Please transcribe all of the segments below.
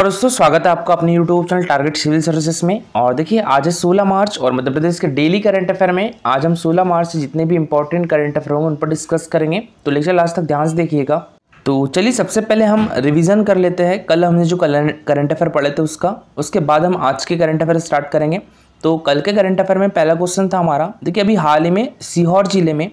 और दोस्तों स्वागत है आपका अपने YouTube channel target civil services में और देखिए आज है 16 मार्च और मध्य प्रदेश के डेली करंट अफेयर में आज हम 16 मार्च से जितने भी इंपॉर्टेंट करंट अफेयर होंगे उन पर डिस्कस करेंगे तो लेक्चर लास्ट तक ध्यान से देखिएगा तो चलिए सबसे पहले हम रिवीजन कर लेते हैं कल हमने जो करंट अफेयर पढ़े थे उसका उसके बाद हम आज के करंट अफेयर स्टार्ट करेंगे तो कल के करंट अफेयर में पहला क्वेश्चन था हमारा देखिए अभी हाल ही में सीहोर जिले में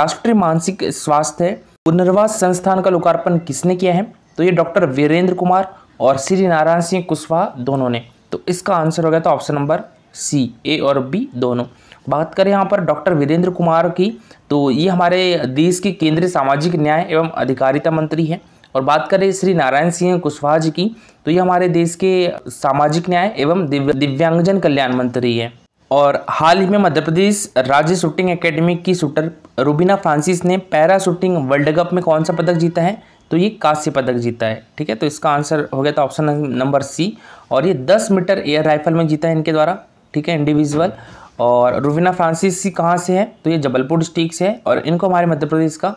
राष्ट्रीय मानसिक स्वास्थ्य पुनर्वास संस्थान का लोकार्पण किसने किया है तो ये डॉक्टर वीरेंद्र कुमार और श्री नारायण सिंह कुशवाहा दोनों ने तो इसका आंसर हो गया था ऑप्शन नंबर सी ए और बी दोनों बात करें यहाँ पर डॉक्टर वीरेंद्र कुमार की तो ये हमारे देश के केंद्रीय सामाजिक न्याय एवं अधिकारिता मंत्री हैं और बात करें श्री नारायण सिंह कुशवाहा जी की तो ये हमारे देश के सामाजिक न्याय एवं दिव्यांगजन कल्याण मंत्री हैं और हाल ही में मध्य प्रदेश राज्य शूटिंग एकेडमी की शूटर रूबीना फ्रांसिस ने पैरा शूटिंग वर्ल्ड कप में कौन सा पदक जीता है तो ये कांस्य पदक जीता है ठीक है तो इसका आंसर हो गया था ऑप्शन नंबर सी और ये दस मीटर एयर राइफल में जीता है इनके द्वारा ठीक है इंडिविजुअल और रुविना फ्रांसिस सी कहाँ से है तो ये जबलपुर डिस्ट्रिक्ट से है और इनको हमारे मध्य प्रदेश का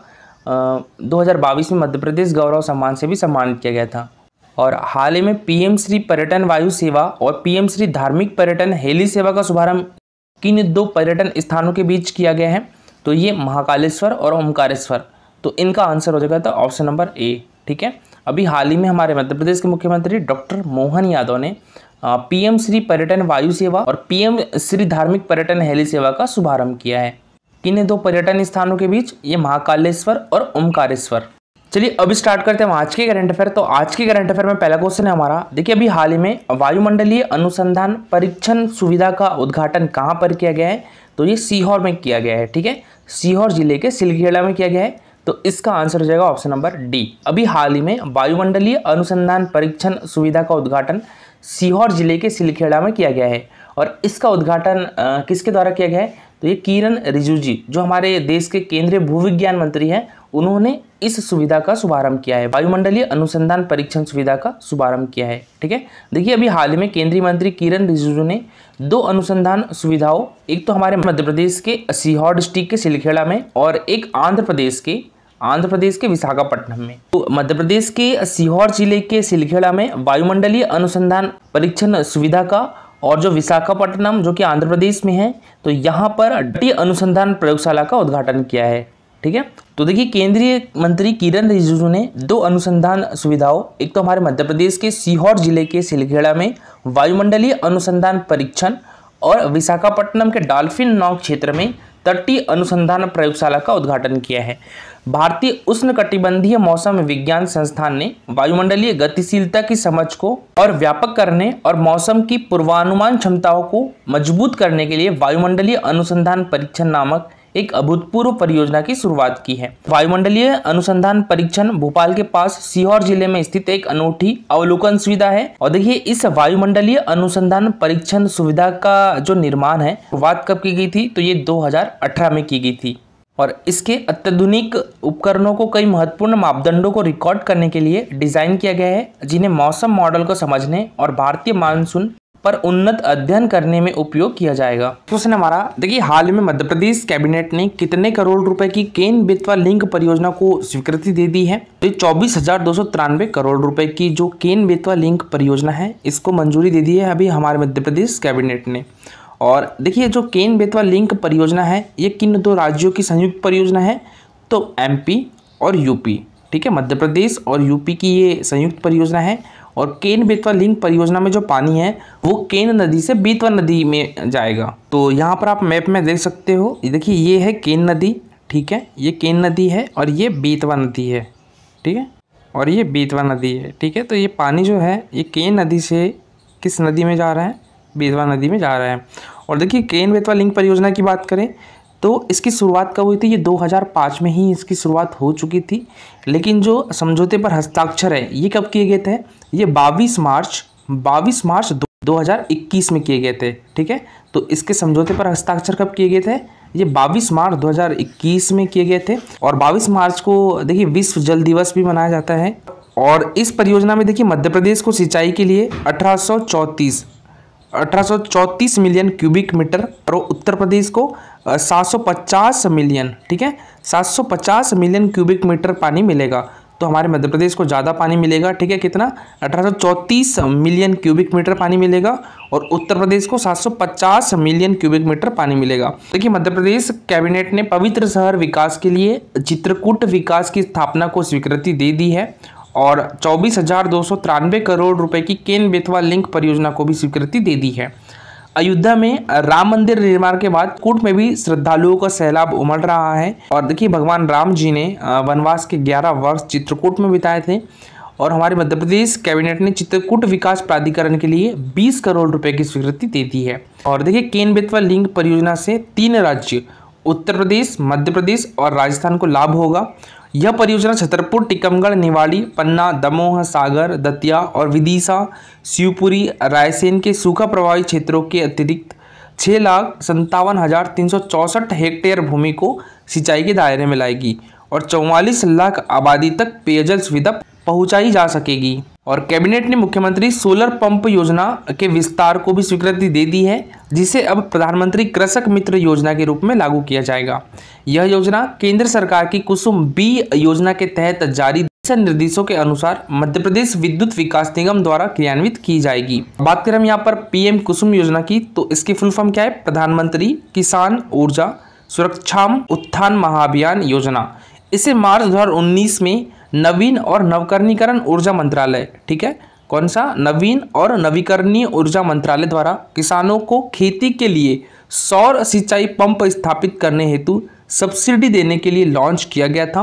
दो में मध्य प्रदेश गौरव सम्मान से भी सम्मानित किया गया था और हाल ही में पीएम श्री पर्यटन वायु सेवा और पीएम श्री धार्मिक पर्यटन हेली सेवा का शुभारंभ किन दो पर्यटन स्थानों के बीच किया गया है तो ये महाकालेश्वर और ओमकारेश्वर तो इनका आंसर हो जाएगा था ऑप्शन नंबर ए ठीक है अभी हाल ही में हमारे मध्य प्रदेश के मुख्यमंत्री डॉक्टर मोहन यादव ने पीएम श्री पर्यटन वायु सेवा और पीएम श्री धार्मिक पर्यटन हेली सेवा का शुभारंभ किया है किन्हीं दो पर्यटन स्थानों के बीच ये महाकालेश्वर और ओमकारेश्वर चलिए अब स्टार्ट करते हैं आज के करंट अफेयर तो आज के करंट अफेयर में पहला क्वेश्चन है हमारा देखिए अभी हाल ही में वायुमंडलीय अनुसंधान परीक्षण सुविधा का उद्घाटन कहाँ पर किया गया है तो ये सीहोर में किया गया है ठीक है सीहोर जिले के सिलखेड़ा में किया गया है तो इसका आंसर हो जाएगा ऑप्शन नंबर डी अभी हाल ही में वायुमंडलीय अनुसंधान परीक्षण सुविधा का उद्घाटन सीहोर जिले के सिलखेड़ा में किया गया है और इसका उद्घाटन किसके द्वारा किया गया है तो ये किरण रिजिजू जो हमारे देश के केंद्रीय भूविज्ञान मंत्री हैं उन्होंने इस सुविधा का शुभारंभ किया है वायुमंडलीय अनुसंधान परीक्षण सुविधा का शुभारंभ किया है ठीक है देखिए अभी हाल ही में केंद्रीय मंत्री किरण रिजिजू ने दो अनुसंधान सुविधाओं एक तो हमारे मध्य प्रदेश के सीहोर डिस्ट्रिक्ट के सिलखेड़ा में और एक आंध्र प्रदेश के आंध्र प्रदेश के विशाखापट्टनम में तो मध्य प्रदेश के सीहोर जिले के सिलखेड़ा में वायुमंडलीय अनुसंधान परीक्षण सुविधा का और जो विशाखापट्टनम जो कि आंध्र प्रदेश में है तो यहाँ पर डी अनुसंधान प्रयोगशाला का उद्घाटन किया है ठीक है तो देखिए केंद्रीय मंत्री किरण रिजिजू ने दो अनुसंधान सुविधाओं एक तो हमारे मध्य प्रदेश के सीहोर जिले के सिलखेड़ा में वायुमंडलीय अनुसंधान परीक्षण और विशाखापट्टनम के डॉल्फिन नाव क्षेत्र में तटीय अनुसंधान प्रयोगशाला का उद्घाटन किया है भारतीय उष्ण कटिबंधीय मौसम विज्ञान संस्थान ने वायुमंडलीय गतिशीलता की समझ को और व्यापक करने और मौसम की पूर्वानुमान क्षमताओं को मजबूत करने के लिए वायुमंडलीय अनुसंधान परीक्षण नामक एक अभूतपूर्व परियोजना की शुरुआत की है वायुमंडलीय अनुसंधान परीक्षण भोपाल के पास सीहोर जिले में स्थित एक अनूठी अवलोकन सुविधा है और देखिए इस वायुमंडलीय अनुसंधान परीक्षण सुविधा का जो निर्माण है शुरुआत कब की गई थी तो ये 2018 में की गई थी और इसके अत्याधुनिक उपकरणों को कई महत्वपूर्ण मापदंडों को रिकॉर्ड करने के लिए डिज़ाइन किया गया है जिन्हें मौसम मॉडल को समझने और भारतीय मानसून पर उन्नत अध्ययन करने में उपयोग किया जाएगा क्वेश्चन हमारा देखिए हाल में मध्य प्रदेश कैबिनेट ने कितने करोड़ रुपए की केन बेतवा लिंक परियोजना को स्वीकृति दे दी है तो चौबीस हजार दो सौ तिरानवे करोड़ रुपए की जो केन बेतवा लिंक परियोजना है इसको मंजूरी दे दी है अभी हमारे मध्य प्रदेश कैबिनेट ने और देखिए जो केन बेतवा लिंक परियोजना है ये किन दो राज्यों की संयुक्त परियोजना है तो एमपी और यूपी ठीक है मध्य प्रदेश और यूपी की ये संयुक्त परियोजना है और केन बेतवा लिंक परियोजना में जो पानी है वो केन नदी से बेतवा नदी में जाएगा तो यहाँ पर आप मैप में देख सकते हो देखिए ये है केन नदी ठीक है ये केन नदी है और ये बेतवा नदी है ठीक है और ये बेतवा नदी है ठीक है तो ये पानी जो है ये केन नदी से किस नदी में जा रहा है बेतवा नदी में जा रहा है और देखिए केन बेतवा लिंक परियोजना की बात करें तो इसकी शुरुआत कब हुई थी ये 2005 में ही इसकी शुरुआत हो चुकी थी लेकिन जो समझौते पर हस्ताक्षर है ये कब किए गए थे ये 22 मार्च 22 मार्च 2021 में किए गए थे ठीक है तो इसके समझौते पर हस्ताक्षर कब किए गए थे ये 22 मार्च 2021 में किए गए थे और 22 मार्च को देखिए विश्व जल दिवस भी मनाया जाता है और इस परियोजना में देखिए मध्य प्रदेश को सिंचाई के लिए अठारह अठारह मिलियन क्यूबिक मीटर और उत्तर प्रदेश को 750 मिलियन ठीक है 750 मिलियन क्यूबिक मीटर पानी मिलेगा तो हमारे मध्य प्रदेश को ज़्यादा पानी मिलेगा ठीक है कितना अठारह मिलियन क्यूबिक मीटर पानी मिलेगा और उत्तर प्रदेश को 750 मिलियन क्यूबिक मीटर पानी मिलेगा देखिए मध्य प्रदेश कैबिनेट ने पवित्र शहर विकास के लिए चित्रकूट विकास की स्थापना को स्वीकृति दे दी है और चौबीस हजार दो सौ तिरानवे करोड़ रुपए की केन बेतवा लिंक परियोजना को भी स्वीकृति दे दी है अयोध्या में राम मंदिर निर्माण के बाद कूट में भी श्रद्धालुओं का सैलाब उमड़ रहा है और देखिए भगवान राम जी ने वनवास के 11 वर्ष चित्रकूट में बिताए थे और हमारे मध्य प्रदेश कैबिनेट ने चित्रकूट विकास प्राधिकरण के लिए 20 करोड़ रुपए की स्वीकृति दे दी है और देखिए केन बेतवा लिंक परियोजना से तीन राज्य उत्तर प्रदेश मध्य प्रदेश और राजस्थान को लाभ होगा यह परियोजना छतरपुर टिकमगढ़ निवाड़ी पन्ना दमोह सागर दतिया और विदिशा शिवपुरी रायसेन के सूखा प्रभावित क्षेत्रों के अतिरिक्त छः लाख संतावन हज़ार तीन सौ चौंसठ हेक्टेयर भूमि को सिंचाई के दायरे में लाएगी और चौवालीस लाख आबादी तक पेयजल सुविधा पहुंचाई जा सकेगी और कैबिनेट ने मुख्यमंत्री सोलर पंप योजना के विस्तार को भी स्वीकृति दे दी है जिसे अब प्रधानमंत्री कृषक मित्र योजना के रूप में लागू किया जाएगा यह योजना केंद्र सरकार की कुसुम बी योजना के तहत जारी दिशा निर्देशों के अनुसार मध्य प्रदेश विद्युत विकास निगम द्वारा क्रियान्वित की जाएगी बात करें हम यहाँ पर पीएम कुसुम योजना की तो इसकी फुल फॉर्म क्या है प्रधानमंत्री किसान ऊर्जा सुरक्षा उत्थान महाअभियान योजना इसे मार्च दो में नवीन और नवकरणीकरण ऊर्जा मंत्रालय ठीक है कौन सा नवीन और नवीकरणीय ऊर्जा मंत्रालय द्वारा किसानों को खेती के लिए सौर सिंचाई पंप स्थापित करने हेतु सब्सिडी देने के लिए लॉन्च किया गया था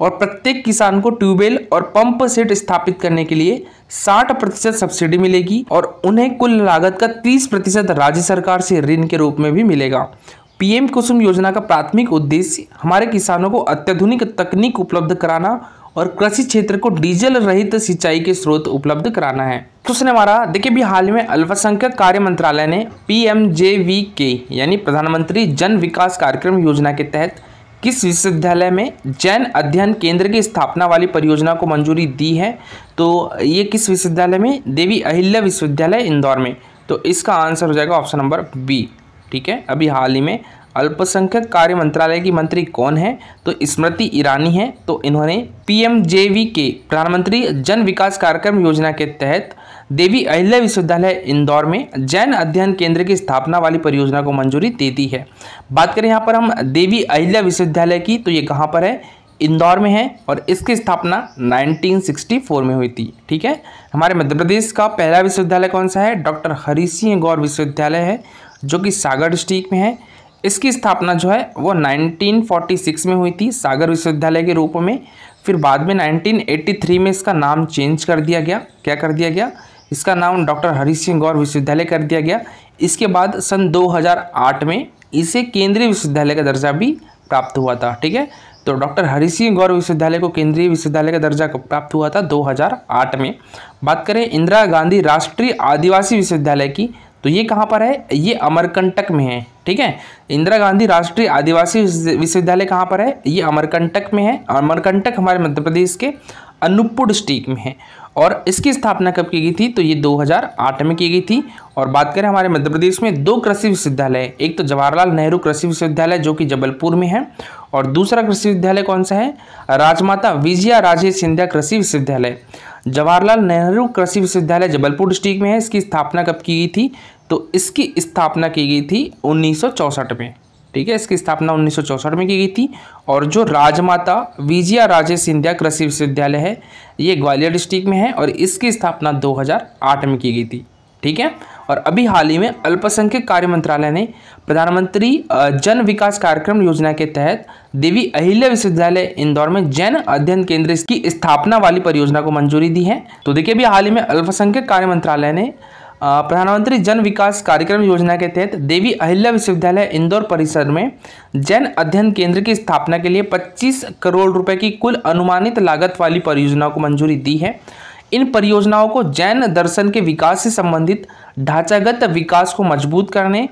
और प्रत्येक किसान को ट्यूबवेल और पंप सेट स्थापित करने के लिए 60 प्रतिशत सब्सिडी मिलेगी और उन्हें कुल लागत का 30 प्रतिशत राज्य सरकार से ऋण के रूप में भी मिलेगा पीएम कुसुम योजना का प्राथमिक उद्देश्य हमारे किसानों को अत्याधुनिक तकनीक उपलब्ध कराना और कृषि क्षेत्र को डीजल रहित सिंचाई के स्रोत उपलब्ध कराना है क्वेश्चन तो हमारा देखिए भी हाल में अल्पसंख्यक कार्य मंत्रालय ने पी एम जे वी के यानी प्रधानमंत्री जन विकास कार्यक्रम योजना के तहत किस विश्वविद्यालय में जैन अध्ययन केंद्र की स्थापना वाली परियोजना को मंजूरी दी है तो ये किस विश्वविद्यालय में देवी अहिल्या विश्वविद्यालय इंदौर में तो इसका आंसर हो जाएगा ऑप्शन नंबर बी ठीक है अभी हाल ही में अल्पसंख्यक कार्य मंत्रालय की मंत्री कौन है तो स्मृति ईरानी है तो इन्होंने पीएमजेवी के प्रधानमंत्री जन विकास कार्यक्रम योजना के तहत देवी अहिल्या विश्वविद्यालय इंदौर में जैन अध्ययन केंद्र की स्थापना वाली परियोजना को मंजूरी दे दी है बात करें यहाँ पर हम देवी अहिल्या विश्वविद्यालय की तो ये कहाँ पर है इंदौर में है और इसकी स्थापना 1964 में हुई थी ठीक है हमारे मध्य प्रदेश का पहला विश्वविद्यालय कौन सा है डॉक्टर हरी सिंह गौर विश्वविद्यालय है जो कि सागर डिस्ट्रिक्ट में है इसकी स्थापना जो है वो 1946 में हुई थी सागर विश्वविद्यालय के रूप में फिर बाद में 1983 में इसका नाम चेंज कर दिया गया क्या कर दिया गया इसका नाम डॉक्टर हरी सिंह गौर विश्वविद्यालय कर दिया गया इसके बाद सन 2008 में इसे केंद्रीय विश्वविद्यालय का दर्जा भी प्राप्त हुआ था ठीक है तो डॉक्टर हरी सिंह गौर विश्वविद्यालय को केंद्रीय विश्वविद्यालय का दर्जा प्राप्त हुआ था दो में बात करें इंदिरा गांधी राष्ट्रीय आदिवासी विश्वविद्यालय की तो ये कहाँ पर है ये अमरकंटक में है ठीक है इंदिरा गांधी राष्ट्रीय आदिवासी विश्वविद्यालय कहाँ पर है ये अमरकंटक में है अमरकंटक हमारे मध्य प्रदेश के अनुपुर डिस्ट्रिक्ट में है और इसकी स्थापना कब की गई थी तो ये 2008 में की गई थी और बात करें हमारे मध्य प्रदेश में दो कृषि विश्वविद्यालय एक तो जवाहरलाल नेहरू कृषि विश्वविद्यालय जो कि जबलपुर में है और दूसरा कृषि विद्यालय कौन सा है राजमाता विजया राजे सिंधिया कृषि विश्वविद्यालय जवाहरलाल नेहरू कृषि विश्वविद्यालय जबलपुर डिस्ट्रिक्ट में है इसकी स्थापना कब की गई थी तो इसकी स्थापना की गई थी उन्नीस में ठीक है इसकी स्थापना उन्नीस में की गई थी और जो राजमाता विजया राजे सिंधिया कृषि विश्वविद्यालय है ये ग्वालियर डिस्ट्रिक्ट में है और इसकी स्थापना 2008 में की गई थी ठीक है और अभी हाल ही में अल्पसंख्यक कार्य मंत्रालय ने प्रधानमंत्री जन विकास कार्यक्रम योजना के तहत देवी अहिल्या विश्वविद्यालय इंदौर में जैन अध्ययन केंद्र की स्थापना वाली परियोजना को मंजूरी दी है तो देखिए अभी हाल ही में अल्पसंख्यक कार्य मंत्रालय ने प्रधानमंत्री जन विकास कार्यक्रम योजना के तहत देवी अहिल्या विश्वविद्यालय इंदौर परिसर में जैन अध्ययन केंद्र की स्थापना के लिए 25 करोड़ रुपए की कुल अनुमानित लागत वाली परियोजनाओं को मंजूरी दी है इन परियोजनाओं को जैन दर्शन के विकास से संबंधित ढांचागत विकास को मजबूत करने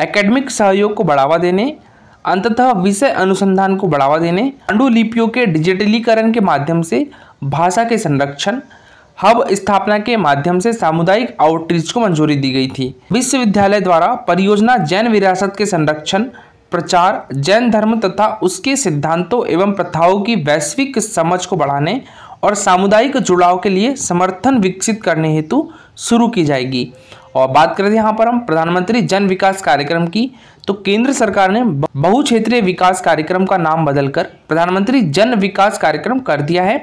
एकेडमिक सहयोग को बढ़ावा देने अंततः विषय अनुसंधान को बढ़ावा देने पांडुलिपियों के डिजिटलीकरण के माध्यम से भाषा के संरक्षण हब स्थापना के माध्यम से सामुदायिक आउटरीच को मंजूरी दी गई थी विश्वविद्यालय द्वारा परियोजना जैन विरासत के संरक्षण प्रचार जैन धर्म तथा उसके सिद्धांतों एवं प्रथाओं की वैश्विक समझ को बढ़ाने और सामुदायिक जुड़ाव के लिए समर्थन विकसित करने हेतु शुरू की जाएगी और बात करें यहाँ पर हम प्रधानमंत्री जन विकास कार्यक्रम की तो केंद्र सरकार ने बहुक्षेत्रीय विकास कार्यक्रम का नाम बदलकर प्रधानमंत्री जन विकास कार्यक्रम कर दिया है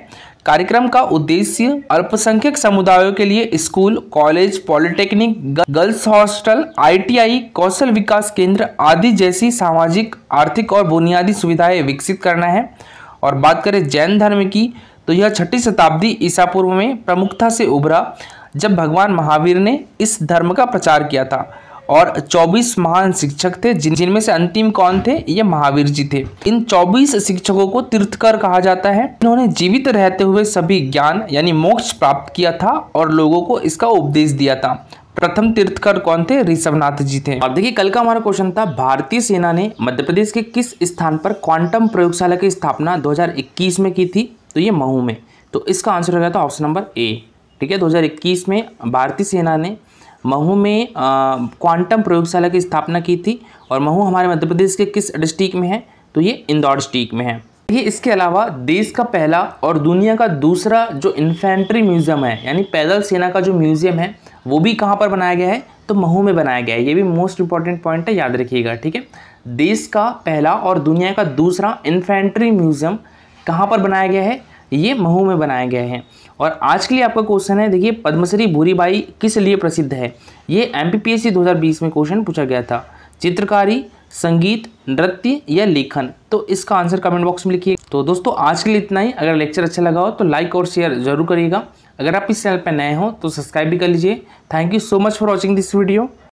कार्यक्रम का उद्देश्य अल्पसंख्यक समुदायों के लिए school college polytechnic girls hostel ITI, कौशल विकास केंद्र आदि जैसी सामाजिक आर्थिक और बुनियादी सुविधाएं विकसित करना है और बात करें जैन धर्म की तो यह छठी शताब्दी ईसा पूर्व में प्रमुखता से उभरा जब भगवान महावीर ने इस धर्म का प्रचार किया था और 24 महान शिक्षक थे जिन जिनमें से अंतिम कौन थे ये महावीर जी थे इन 24 शिक्षकों को तीर्थकर कहा जाता है इन्होंने जीवित रहते हुए सभी ज्ञान यानी मोक्ष प्राप्त किया था और लोगों को इसका उपदेश दिया था प्रथम तीर्थकर कौन थे ऋषभनाथ जी थे और देखिए कल का हमारा क्वेश्चन था भारतीय सेना ने मध्य प्रदेश के किस स्थान पर क्वांटम प्रयोगशाला की स्थापना 2021 में की थी तो ये महू में तो इसका आंसर हो गया था ऑप्शन नंबर ए ठीक है 2021 में भारतीय सेना ने महू में क्वांटम प्रयोगशाला की स्थापना की थी और महू हमारे मध्य प्रदेश के किस डिस्ट्रिक्ट में है तो ये इंदौर डिस्ट्रिक्ट में है ये इसके अलावा देश का पहला और दुनिया का दूसरा जो इन्फेंट्री म्यूज़ियम है यानी पैदल सेना का जो म्यूज़ियम है वो भी कहाँ पर बनाया गया है तो महू में बनाया गया है ये भी मोस्ट इंपॉर्टेंट पॉइंट है याद रखिएगा ठीक है देश का पहला और दुनिया का दूसरा इन्फेंट्री म्यूज़ियम कहाँ पर बनाया गया है ये महू में बनाए गए हैं और आज के लिए आपका क्वेश्चन है देखिए पद्मश्री भूरीबाई किस लिए प्रसिद्ध है ये एम 2020 में क्वेश्चन पूछा गया था चित्रकारी संगीत नृत्य या लेखन तो इसका आंसर कमेंट बॉक्स में लिखिए तो दोस्तों आज के लिए इतना ही अगर लेक्चर अच्छा लगा हो तो लाइक और शेयर जरूर करिएगा अगर आप इस चैनल पर नए हो तो सब्सक्राइब भी कर लीजिए thank you so much for watching this video